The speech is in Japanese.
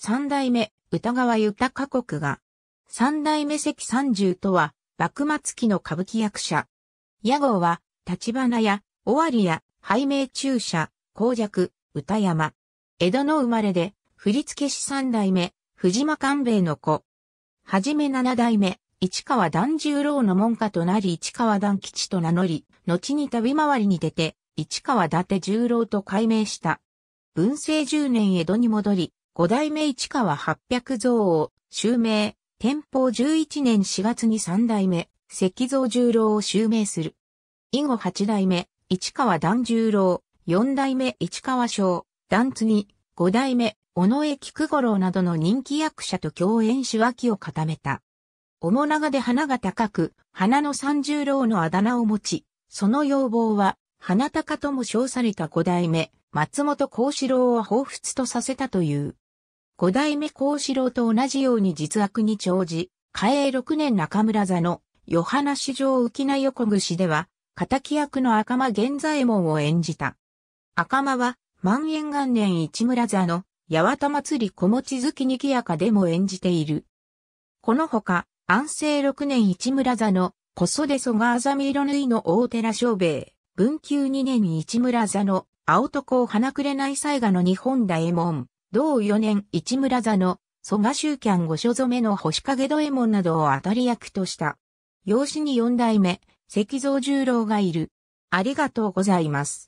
三代目、歌川豊国が、三代目関三十とは、幕末期の歌舞伎役者。屋号は、立花屋、尾張屋、拝命中社、公爵、歌山。江戸の生まれで、振付師三代目、藤間官兵衛の子。はじめ七代目、市川團十郎の門下となり市川團吉と名乗り、後に旅回りに出て、市川伊達十郎と改名した。文政十年江戸に戻り、五代目市川八百蔵を、襲名、天保十一年四月に三代目、石蔵十郎を襲名する。以後八代目、市川段十郎、四代目市川省、団津に、五代目、尾上菊五郎などの人気役者と共演し脇を固めた。面長で花が高く、花の三十郎のあだ名を持ち、その要望は、花高とも称された五代目、松本幸四郎を彷彿とさせたという。五代目幸四郎と同じように実悪に長じ、嘉永六年中村座の、ヨハナ市上浮名横串では、仇役の赤間源左衛門を演じた。赤間は、万円元年市村座の、八幡祭り小餅月にぎやかでも演じている。このほか、安政六年市村座の、小袖蘇我あざみ色縫いの大寺小兵衛、文久二年市村座の、青床子を花れない絵画の日本大門、同四年市村座の蘇我集キ御所染めの星影土右衛門などを当たり役とした。養子に四代目、石蔵十郎がいる。ありがとうございます。